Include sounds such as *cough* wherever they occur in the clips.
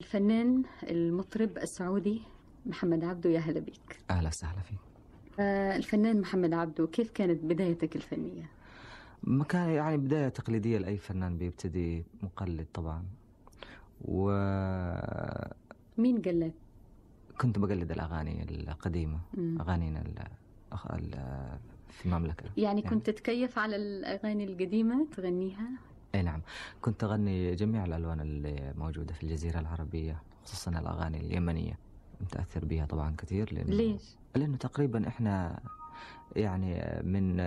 الفنان المطرب السعودي محمد عبده يا هلا بيك اهلا وسهلا فيك آه، الفنان محمد عبده كيف كانت بدايتك الفنيه؟ ما كان يعني بداية تقليدية لأي فنان بيبتدي مقلد طبعا و مين قلد؟ كنت بقلد الأغاني القديمة مم. أغانينا ال... في المملكة يعني, يعني كنت تتكيف على الأغاني القديمة تغنيها؟ اي نعم كنت اغني جميع الالوان اللي موجوده في الجزيره العربيه خصوصا الاغاني اليمنيه متاثر بها طبعا كثير لانه ليش؟ لانه تقريبا احنا يعني من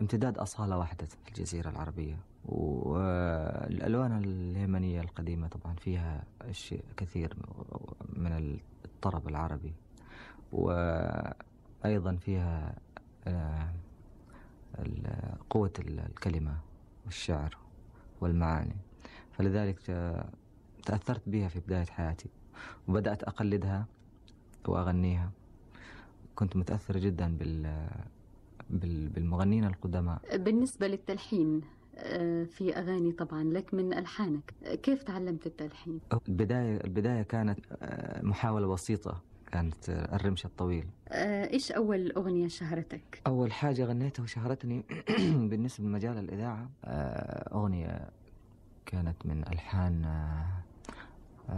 امتداد اصاله واحده في الجزيره العربيه والالوان اليمنيه القديمه طبعا فيها اشياء كثير من الطرب العربي وايضا فيها آه، قوه الكلمه والشعر والمعاني فلذلك تأثرت بها في بداية حياتي وبدأت أقلدها وأغنيها كنت متأثر جدا بال بالمغنين القدماء بالنسبة للتلحين آه، في أغاني طبعا لك من ألحانك كيف تعلمت التلحين؟ البداية, البداية كانت آه، محاولة بسيطة كانت الرمش الطويل آه، إيش أول أغنية شهرتك؟ أول حاجة غنيتها وشهرتني *clears throat* بالنسبة لمجال الإذاعة آه، أغنية كانت من ألحان آه،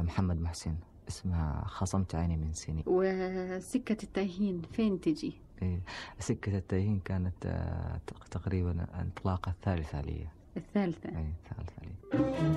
محمد محسن اسمها خصمت عيني من سنين وسكة التايهين فين تجي؟ إيه سكة التايهين كانت تقريبا الانطلاقة الثالثة لي الثالثة؟ إيه الثالثة لي